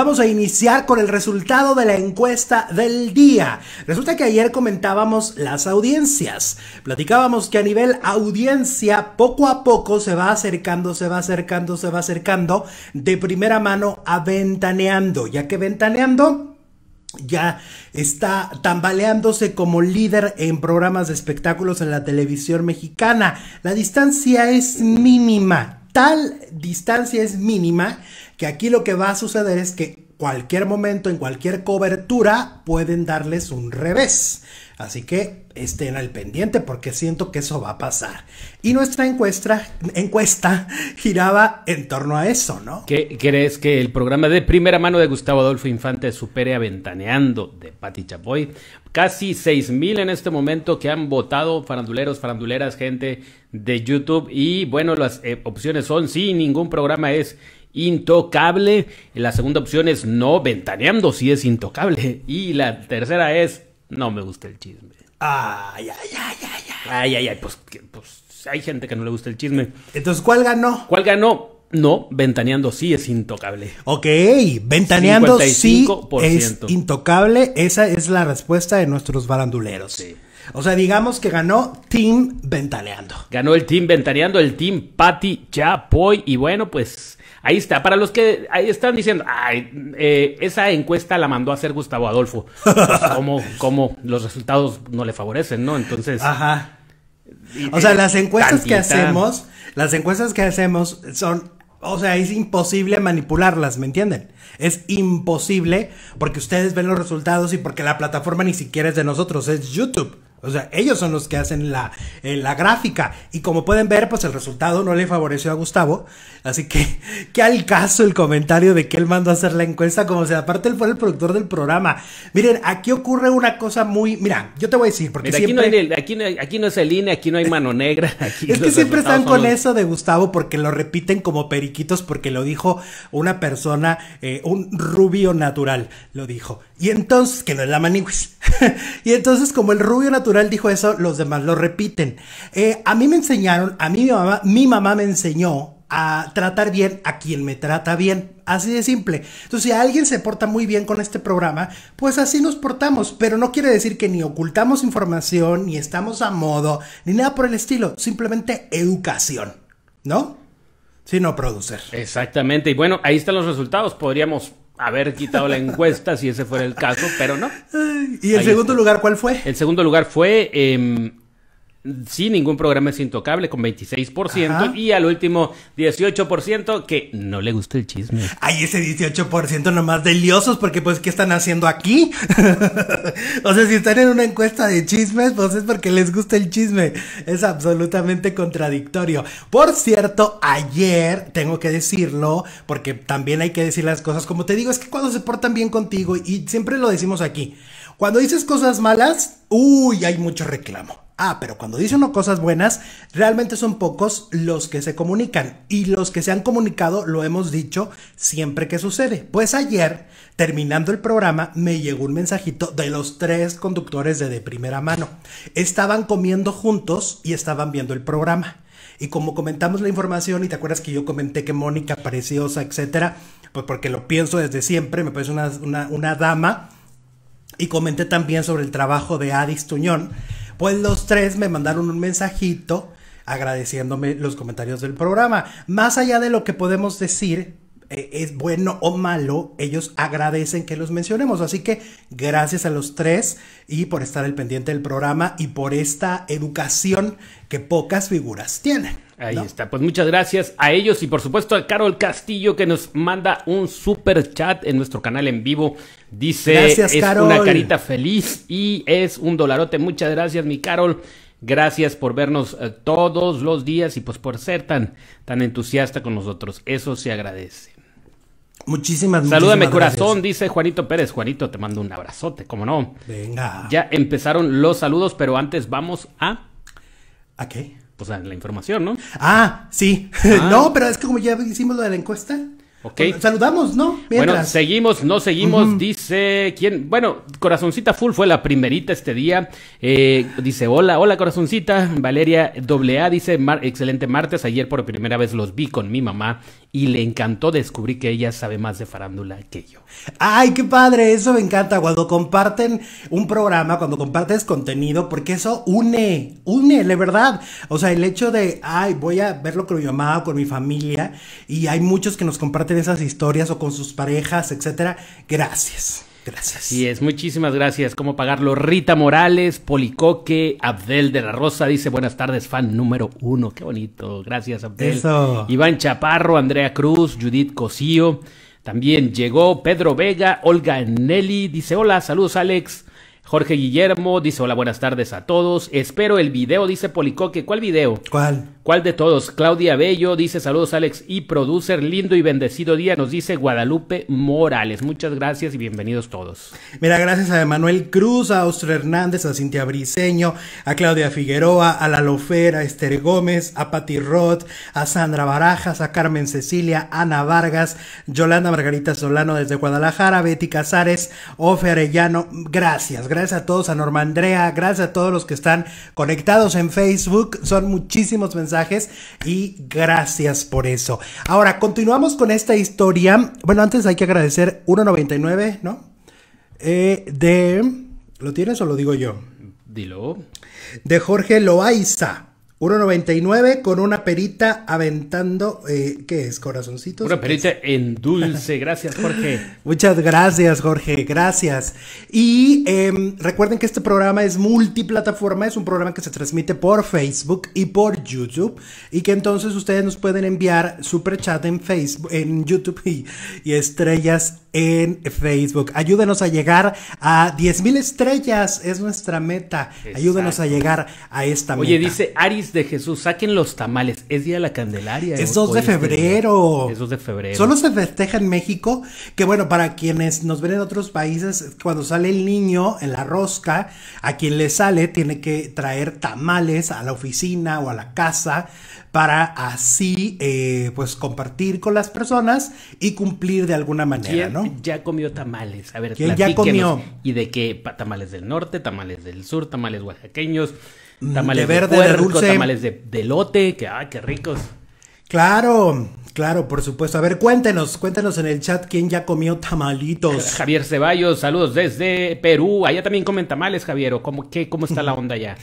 Vamos a iniciar con el resultado de la encuesta del día. Resulta que ayer comentábamos las audiencias. Platicábamos que a nivel audiencia poco a poco se va acercando, se va acercando, se va acercando de primera mano a ventaneando, ya que ventaneando ya está tambaleándose como líder en programas de espectáculos en la televisión mexicana. La distancia es mínima. Tal distancia es mínima que aquí lo que va a suceder es que cualquier momento, en cualquier cobertura, pueden darles un revés. Así que estén al pendiente porque siento que eso va a pasar. Y nuestra encuesta, encuesta giraba en torno a eso, ¿no? ¿Qué crees que el programa de primera mano de Gustavo Adolfo Infante supere Aventaneando de Pati Chapoy? Casi 6.000 en este momento que han votado faranduleros, faranduleras, gente de YouTube. Y bueno, las eh, opciones son, sí, ningún programa es intocable. La segunda opción es no, ventaneando sí es intocable. Y la tercera es no me gusta el chisme. Ay, ay, ay, ay, ay. Ay, ay, pues, pues hay gente que no le gusta el chisme. Entonces, ¿cuál ganó? ¿Cuál ganó? No, ventaneando sí es intocable. Ok, ventaneando sí es intocable. Esa es la respuesta de nuestros baranduleros. O sea, digamos que ganó Team Ventaneando. Ganó el Team Ventaneando, el Team Patty Chapoy. Y bueno, pues ahí está. Para los que ahí están diciendo, Ay, eh, esa encuesta la mandó a hacer Gustavo Adolfo. como, como los resultados no le favorecen, ¿no? Entonces. Ajá. O sea, las encuestas que hacemos, las encuestas que hacemos son o sea, es imposible manipularlas, ¿me entienden? Es imposible porque ustedes ven los resultados y porque la plataforma ni siquiera es de nosotros, es YouTube. O sea, ellos son los que hacen eh, la, gráfica. Y como pueden ver, pues el resultado no le favoreció a Gustavo. Así que, ¿qué al caso el comentario de que él mandó a hacer la encuesta, como si aparte él fuera el productor del programa. Miren, aquí ocurre una cosa muy. Mira, yo te voy a decir, porque siempre... aquí, no es el INE, aquí no hay mano negra. es que siempre están con eso de Gustavo porque lo repiten como periquitos, porque lo dijo una persona, eh, un rubio natural, lo dijo. Y entonces, que no es la maniwis. y entonces, como el rubio natural dijo eso, los demás lo repiten. Eh, a mí me enseñaron, a mí mi mamá, mi mamá me enseñó a tratar bien a quien me trata bien. Así de simple. Entonces, si alguien se porta muy bien con este programa, pues así nos portamos. Pero no quiere decir que ni ocultamos información, ni estamos a modo, ni nada por el estilo. Simplemente educación. ¿No? Sino producir. Exactamente. Y bueno, ahí están los resultados. Podríamos haber quitado la encuesta si ese fuera el caso, pero no. ¿Y el segundo lugar cuál fue? El segundo lugar fue em, Sí, ningún programa es intocable con 26% y al último 18% que no le gusta el chisme. Ay, ese 18% nomás deliosos porque pues ¿qué están haciendo aquí? o sea, si están en una encuesta de chismes, pues es porque les gusta el chisme. Es absolutamente contradictorio. Por cierto, ayer tengo que decirlo porque también hay que decir las cosas. Como te digo, es que cuando se portan bien contigo y siempre lo decimos aquí. Cuando dices cosas malas, uy, hay mucho reclamo. Ah, pero cuando dice uno cosas buenas, realmente son pocos los que se comunican. Y los que se han comunicado lo hemos dicho siempre que sucede. Pues ayer, terminando el programa, me llegó un mensajito de los tres conductores de primera mano. Estaban comiendo juntos y estaban viendo el programa. Y como comentamos la información, y te acuerdas que yo comenté que Mónica, preciosa, etcétera, pues porque lo pienso desde siempre, me parece una, una dama. Y comenté también sobre el trabajo de Adis Tuñón pues los tres me mandaron un mensajito agradeciéndome los comentarios del programa. Más allá de lo que podemos decir, eh, es bueno o malo, ellos agradecen que los mencionemos. Así que gracias a los tres y por estar al pendiente del programa y por esta educación que pocas figuras tienen. Ahí está. Pues muchas gracias a ellos y por supuesto a Carol Castillo que nos manda un super chat en nuestro canal en vivo. Dice, es una carita feliz y es un dolarote. Muchas gracias, mi Carol. Gracias por vernos eh, todos los días y pues por ser tan, tan entusiasta con nosotros. Eso se agradece. Muchísimas, Salúdame mi corazón, dice Juanito Pérez. Juanito, te mando un abrazote, cómo no. Venga. Ya empezaron los saludos, pero antes vamos a... ¿A qué? pues, la información, ¿no? Ah, sí. Ah. no, pero es como ya hicimos lo de la encuesta. Ok. Pues, saludamos, ¿no? Bueno, seguimos, no seguimos, dice quién. Bueno, Corazoncita Full fue la primerita este día. Eh, dice, hola, hola Corazoncita. Valeria AA dice, excelente martes. Ayer por primera vez los vi con mi mamá y le encantó descubrir que ella sabe más de farándula que yo. Ay, qué padre, eso me encanta. Cuando comparten un programa, cuando compartes contenido, porque eso une, une, de verdad. O sea, el hecho de, ay, voy a verlo con mi mamá con mi familia y hay muchos que nos comparten en esas historias o con sus parejas, etcétera. Gracias. Gracias. y es, muchísimas gracias. ¿Cómo pagarlo? Rita Morales, Policoque, Abdel de la Rosa dice buenas tardes, fan número uno. Qué bonito. Gracias, Abdel. Iván Chaparro, Andrea Cruz, Judith Cosío. También llegó Pedro Vega, Olga Nelly dice hola, saludos Alex. Jorge Guillermo dice hola, buenas tardes a todos. Espero el video, dice Policoque. ¿Cuál video? ¿Cuál? de todos? Claudia Bello dice saludos Alex y producer, lindo y bendecido día, nos dice Guadalupe Morales. Muchas gracias y bienvenidos todos. Mira, gracias a Emanuel Cruz, a Austria Hernández, a Cintia Briseño, a Claudia Figueroa, a La Lofera, a Esther Gómez, a Patti Roth, a Sandra Barajas, a Carmen Cecilia, Ana Vargas, Yolanda Margarita Solano desde Guadalajara, Betty Casares, Ofe Arellano. Gracias, gracias a todos, a Norma Andrea, gracias a todos los que están conectados en Facebook. Son muchísimos mensajes y gracias por eso. Ahora, continuamos con esta historia. Bueno, antes hay que agradecer 1.99, ¿no? Eh, de... ¿Lo tienes o lo digo yo? Dilo. De Jorge Loaiza. 1.99 con una perita aventando, eh, ¿qué es? Corazoncitos. Una perita en dulce, gracias Jorge. Muchas gracias Jorge, gracias. Y em, recuerden que este programa es multiplataforma, es un programa que se transmite por Facebook y por YouTube y que entonces ustedes nos pueden enviar super chat en Facebook, en YouTube y, estrellas en Facebook. Ayúdenos a llegar a 10.000 estrellas, es nuestra meta. Ayúdenos a llegar a esta meta. Oye, dice Aris de Jesús, saquen los tamales. Es día de la Candelaria. Es 2 eh, de febrero. es 2 de febrero. Solo se festeja en México, que bueno, para quienes nos ven en otros países, cuando sale el niño en la rosca, a quien le sale tiene que traer tamales a la oficina o a la casa para así eh, pues compartir con las personas y cumplir de alguna manera, ¿no? Ya comió tamales, a ver, ¿Quién ya comió? Y de qué tamales del norte, tamales del sur, tamales oaxaqueños, Mm, tamales de verde, tamales de, lote, que qué ricos. Claro, claro, por supuesto. A ver, cuéntenos, cuéntenos en el chat quién ya comió tamalitos. Javier Ceballos, saludos desde Perú. Allá también comen tamales, Javier, cómo, qué, cómo está la onda allá?